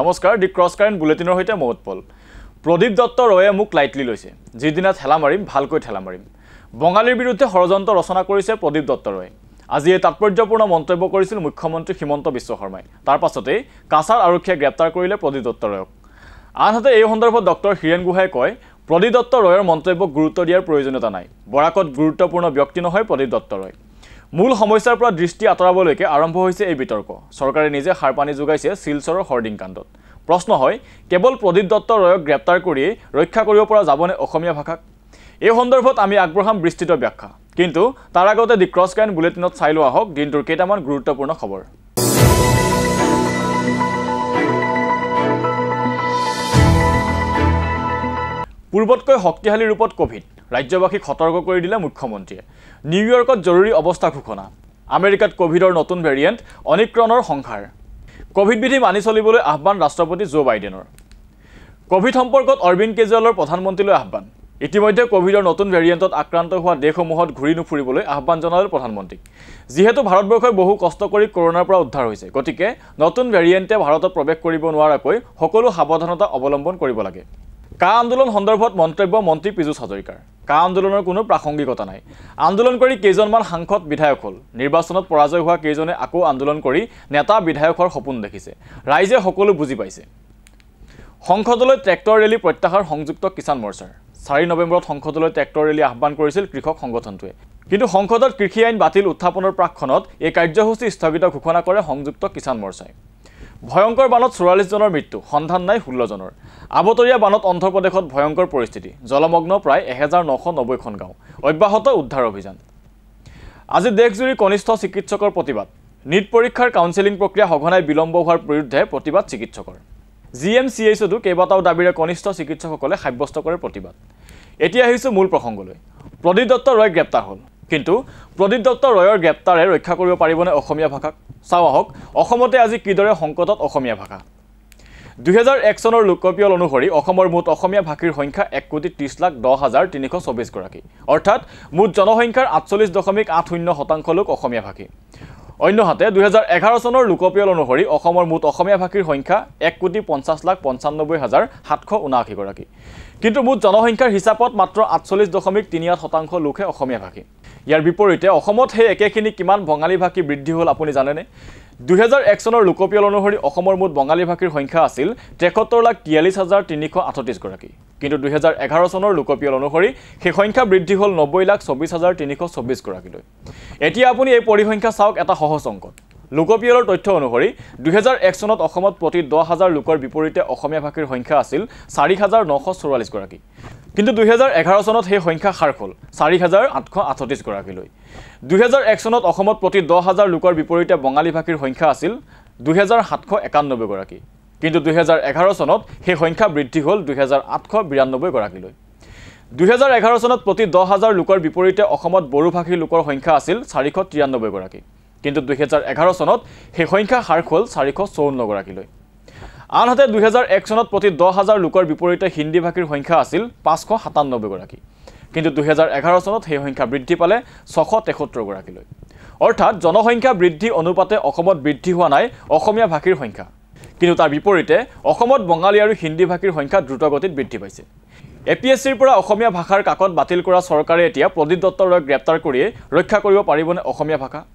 নমস্কাৰ দি cross current বুলেটিনৰ সৈতে মই উৎপল প্ৰদীপ দত্ত ৰয়ে মোক লাইটলি লৈছে যিদিনা ঠেলা মাৰিম ভালকৈ ঠেলা মাৰিম বঙালীৰ বিৰুদ্ধে ষড়যন্ত্ৰ ৰচনা কৰিছে প্ৰদীপ দত্ত ৰয়ে আজি এই তাৎপৰ্যপূৰ্ণ মন্তব্য কৰিছিল মুখ্যমন্ত্ৰী হিমন্ত বিশ্ব শৰ্মাই তাৰ পাছতেই কাছাৰ আৰক্ষীয়ে গ্ৰেপ্তাৰ কৰিলে প্ৰদীপ দত্ত ৰয়ক আনহাতে এই সন্দৰ্ভত ডক্টৰ হীৰেণ গোহাঁই কয় প্ৰদীপ দত্ত ৰয়ৰ মন্তব্যক গুৰুত্ব দিয়াৰ প্ৰয়োজনীয়তা নাই বৰাকত গুৰুত্বপূৰ্ণ ব্যক্তি নহয় প্ৰদীপ দত্ত ৰয় মূল সমস্যাৰ পৰা দৃষ্টি আঁতৰাবলৈকে আৰম্ভ হৈছে এই বিতৰ্ক চৰকাৰে নিজে সাৰ পানী যোগাইছে শিলচৰৰ হৰ্ডিং কাণ্ডত প্ৰশ্ন হয় কেৱল প্ৰদীপ দত্ত ৰয়ক গ্ৰেপ্তাৰ কৰিয়েই ৰক্ষা কৰিব পৰা যাবনে অসমীয়া ভাষাক এই সন্দৰ্ভত আমি আগবঢ়াম বিস্তৃত ব্যাখ্যা কিন্তু তাৰ আগতে দি ক্ৰছ কাইণ্ড বুলেটিনত চাই লোৱা হওক দিনটোৰ কেইটামান গুৰুত্বপূৰ্ণ খবৰ পূৰ্বতকৈ শক্তিশালী ৰূপত কভিড ৰাজ্যবাসীক সতৰ্ক কৰি দিলে মুখ্যমন্ত্ৰীয়ে নিউয়ৰ্কত জৰুৰী অৱস্থা ঘোষণা আমেৰিকাত কভিডৰ নতুন ভেৰিয়েণ্ট অনিক্ৰণৰ সংসাৰ কভিড বিধি মানি চলিবলৈ আহ্বান ৰাষ্ট্ৰপতি জো বাইডেনৰ কভিড সম্পৰ্কত অৰবিন্দ কেজৰিৱালৰ প্ৰধানমন্ত্ৰীলৈ আহ্বান ইতিমধ্যে কভিডৰ নতুন ভেৰিয়েণ্টত আক্ৰান্ত হোৱা দেশসমূহত ঘূৰি নুফুৰিবলৈ আহ্বান জনালে প্ৰধানমন্ত্ৰীক যিহেতু ভাৰতবৰ্ষই বহু কষ্ট কৰি কৰোণাৰ পৰা উদ্ধাৰ হৈছে গতিকে নতুন ভেৰিয়েণ্টে ভাৰতত প্ৰৱেশ কৰিব নোৱাৰাকৈ সকলো সাৱধানতা অৱলম্বন কৰিব লাগে কা আন্দোলন সন্দৰ্ভত মন্তব্য মন্ত্ৰী পীযুষ হাজৰিকাৰ কা আন্দোলনৰ কোনো প্ৰাসংগিকতা নাই আন্দোলন কৰি কেইজনমান সাংসদ বিধায়ক হ'ল নিৰ্বাচনত পৰাজয় হোৱা কেইজনে আকৌ আন্দোলন কৰি নেতা বিধায়কৰ সপোন দেখিছে ৰাইজে সকলো বুজি পাইছে সংসদলৈ ট্ৰেক্টৰ ৰেলী প্ৰত্যাহাৰ সংযুক্ত কিষাণ মৰ্চাৰ চাৰি নৱেম্বৰত সংসদলৈ ট্ৰেক্টৰ ৰেলী আহ্বান কৰিছিল কৃষক সংগঠনটোৱে কিন্তু সংসদত কৃষি আইন বাতিল উত্থাপনৰ প্ৰাকখনত এই কাৰ্যসূচী স্থগিত ঘোষণা কৰে সংযুক্ত কিষাণ মৰ্চাই ভয়ংকৰ বানত চৌৰাল্লিছজনৰ মৃত্যু সন্ধান নাই ষোল্লজনৰ আবতৰীয়া বানত অন্ধ্ৰপ্ৰদেশত ভয়ংকৰ পৰিস্থিতি জলমগ্ন প্ৰায় এহেজাৰ নশ নব্বৈখন গাঁও অব্যাহত উদ্ধাৰ অভিযান আজি দেশজুৰি কনিষ্ঠ চিকিৎসকৰ প্ৰতিবাদ নীট পৰীক্ষাৰ কাউন্সেলিং প্ৰক্ৰিয়া সঘনাই বিলম্ব হোৱাৰ বিৰুদ্ধে প্ৰতিবাদ চিকিৎসকৰ জি এম চি এইচতো কেইবাটাও দাবীৰে কনিষ্ঠ চিকিৎসকসকলে সাব্যস্ত কৰে প্ৰতিবাদ এতিয়া আহিছোঁ মূল প্ৰসংগলৈ প্ৰদীপ দত্ত ৰয় গ্ৰেপ্তাৰ হ'ল কিন্তু প্ৰদীপ দত্ত ৰয়ৰ গ্ৰেপ্তাৰে ৰক্ষা কৰিব পাৰিবনে অসমীয়া ভাষাক চাওঁ আহক অসমতে আজি কিদৰে সংকটত অসমীয়া ভাষা দুহেজাৰ এক চনৰ লোকপিয়ল অনুসৰি অসমৰ মুঠ অসমীয়া ভাষীৰ সংখ্যা এক কোটি ত্ৰিছ লাখ দহ হাজাৰ তিনিশ চৌবিছগৰাকী অৰ্থাৎ মুঠ জনসংখ্যাৰ আঠচল্লিছ দশমিক আঠ শূন্য শতাংশ লোক অসমীয়া ভাষী অন্যহাতে দুহেজাৰ এঘাৰ চনৰ লোকপিয়ল অনুসৰি অসমৰ মুঠ অসমীয়া ভাষীৰ সংখ্যা এক কোটি পঞ্চাছ লাখ পঞ্চানব্বৈ হাজাৰ সাতশ ঊনাশীগৰাকী কিন্তু মুঠ জনসংখ্যাৰ হিচাপত মাত্ৰ আঠচল্লিছ দশমিক তিনি আঠ শতাংশ লোকহে অসমীয়া ভাষী ইয়াৰ বিপৰীতে অসমত সেই একেখিনি কিমান বঙালী ভাষী বৃদ্ধি হ'ল আপুনি জানেনে দুহেজাৰ এক চনৰ লোকপিয়ল অনুসৰি অসমৰ মুঠ বঙালী ভাষীৰ সংখ্যা আছিল তেসত্তৰ লাখ তিয়াল্লিছ হাজাৰ তিনিশ আঠত্ৰিছগৰাকী কিন্তু দুহেজাৰ এঘাৰ চনৰ লোকপিয়ল অনুসৰি সেই সংখ্যা বৃদ্ধি হ'ল নব্বৈ লাখ চৌব্বিছ হাজাৰ তিনিশ চৌব্বিছগৰাকীলৈ এতিয়া আপুনি এই পৰিসংখ্যা চাওক এটা সহজ অংকত লোকপিয়লৰ তথ্য অনুসৰি দুহেজাৰ এক চনত অসমত প্ৰতি দহ হাজাৰ লোকৰ বিপৰীতে অসমীয়া ভাষীৰ সংখ্যা আছিল চাৰি হাজাৰ নশ চৌৰাল্লিছগৰাকী কিন্তু দুহেজাৰ এঘাৰ চনত সেই সংখ্যা সাৰ হ'ল চাৰি হাজাৰ আঠশ আঠত্ৰিছগৰাকীলৈ দুহেজাৰ এক চনত অসমত প্ৰতি দহ হাজাৰ লোকৰ বিপৰীতে বঙালী ভাষীৰ সংখ্যা আছিল দুহেজাৰ সাতশ একানব্বৈগৰাকী কিন্তু দুহেজাৰ এঘাৰ চনত সেই সংখ্যা বৃদ্ধি হ'ল দুহেজাৰ আঠশ বিৰান্নব্বৈগৰাকীলৈ দুহেজাৰ এঘাৰ চনত প্ৰতি দহ হাজাৰ লোকৰ বিপৰীতে অসমত বড়োভাষী লোকৰ সংখ্যা আছিল চাৰিশ তিৰান্নব্বৈগৰাকী কিন্তু দুহেজাৰ এঘাৰ চনত সেই সংখ্যা হ্ৰাস হ'ল চাৰিশ চৌৱন্নগৰাকীলৈ আনহাতে দুহেজাৰ এক চনত প্ৰতি দহ হাজাৰ লোকৰ বিপৰীতে হিন্দী ভাষীৰ সংখ্যা আছিল পাঁচশ সাতান্নব্বৈগৰাকী কিন্তু দুহেজাৰ এঘাৰ চনত সেই সংখ্যা বৃদ্ধি পালে ছশ তেসত্তৰগৰাকীলৈ অৰ্থাৎ জনসংখ্যা বৃদ্ধি অনুপাতে অসমত বৃদ্ধি হোৱা নাই অসমীয়া ভাষীৰ সংখ্যা কিন্তু তাৰ বিপৰীতে অসমত বঙালী আৰু হিন্দী ভাষীৰ সংখ্যা দ্ৰুতগতিত বৃদ্ধি পাইছে এ পি এছ চিৰ পৰা অসমীয়া ভাষাৰ কাকত বাতিল কৰা চৰকাৰে এতিয়া প্ৰদীপ দত্ত ৰয়ক গ্ৰেপ্তাৰ কৰিয়েই ৰক্ষা কৰিব পাৰিবনে অসমীয়া ভাষা